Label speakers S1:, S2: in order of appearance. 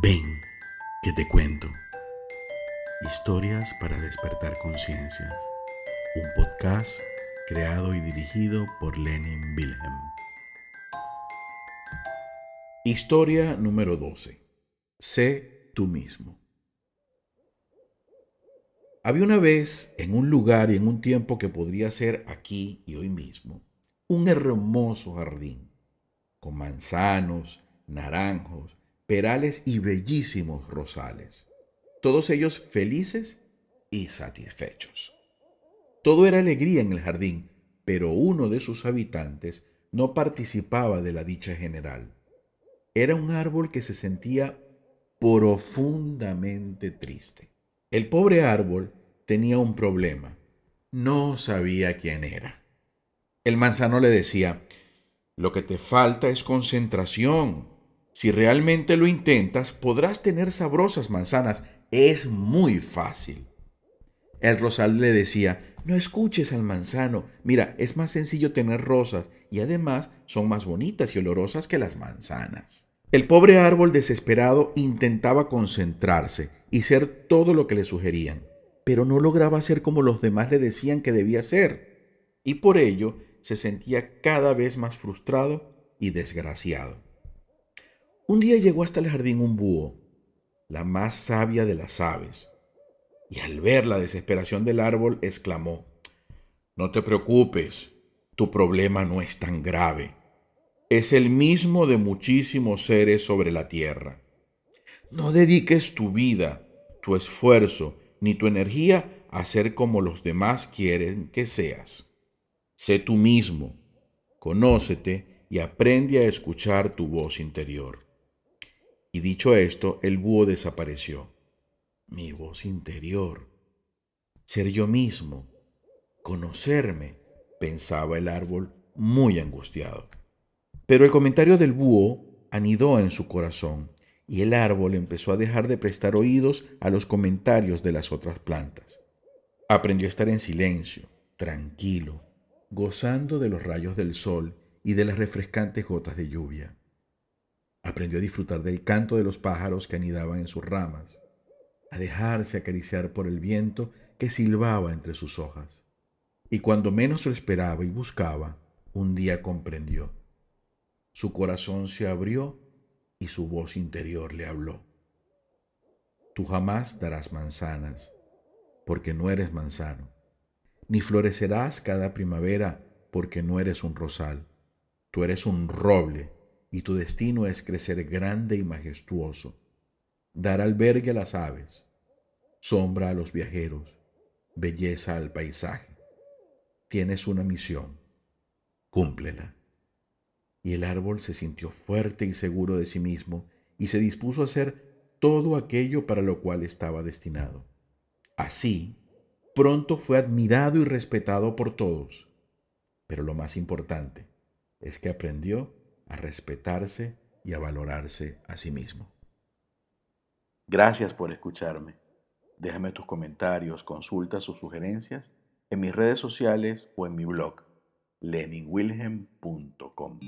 S1: Ven, que te cuento. Historias para despertar conciencia Un podcast creado y dirigido por Lenin Wilhelm. Historia número 12. Sé tú mismo. Había una vez, en un lugar y en un tiempo que podría ser aquí y hoy mismo, un hermoso jardín, con manzanos, naranjos, y bellísimos rosales, todos ellos felices y satisfechos. Todo era alegría en el jardín, pero uno de sus habitantes no participaba de la dicha general. Era un árbol que se sentía profundamente triste. El pobre árbol tenía un problema. No sabía quién era. El manzano le decía, lo que te falta es concentración. Si realmente lo intentas, podrás tener sabrosas manzanas. Es muy fácil. El rosal le decía, no escuches al manzano. Mira, es más sencillo tener rosas y además son más bonitas y olorosas que las manzanas. El pobre árbol desesperado intentaba concentrarse y ser todo lo que le sugerían, pero no lograba ser como los demás le decían que debía ser, y por ello se sentía cada vez más frustrado y desgraciado. Un día llegó hasta el jardín un búho, la más sabia de las aves, y al ver la desesperación del árbol exclamó, No te preocupes, tu problema no es tan grave. Es el mismo de muchísimos seres sobre la tierra. No dediques tu vida, tu esfuerzo, ni tu energía a ser como los demás quieren que seas. Sé tú mismo, conócete y aprende a escuchar tu voz interior. Y dicho esto, el búho desapareció. Mi voz interior, ser yo mismo, conocerme, pensaba el árbol muy angustiado. Pero el comentario del búho anidó en su corazón y el árbol empezó a dejar de prestar oídos a los comentarios de las otras plantas. Aprendió a estar en silencio, tranquilo, gozando de los rayos del sol y de las refrescantes gotas de lluvia. Aprendió a disfrutar del canto de los pájaros que anidaban en sus ramas, a dejarse acariciar por el viento que silbaba entre sus hojas. Y cuando menos lo esperaba y buscaba, un día comprendió. Su corazón se abrió y su voz interior le habló. Tú jamás darás manzanas, porque no eres manzano, ni florecerás cada primavera, porque no eres un rosal. Tú eres un roble y tu destino es crecer grande y majestuoso, dar albergue a las aves, sombra a los viajeros, belleza al paisaje. Tienes una misión, cúmplela. Y el árbol se sintió fuerte y seguro de sí mismo y se dispuso a hacer todo aquello para lo cual estaba destinado. Así, pronto fue admirado y respetado por todos. Pero lo más importante es que aprendió a respetarse y a valorarse a sí mismo. Gracias por escucharme. Déjame tus comentarios, consultas o sugerencias en mis redes sociales o en mi blog leninwilhelm.com.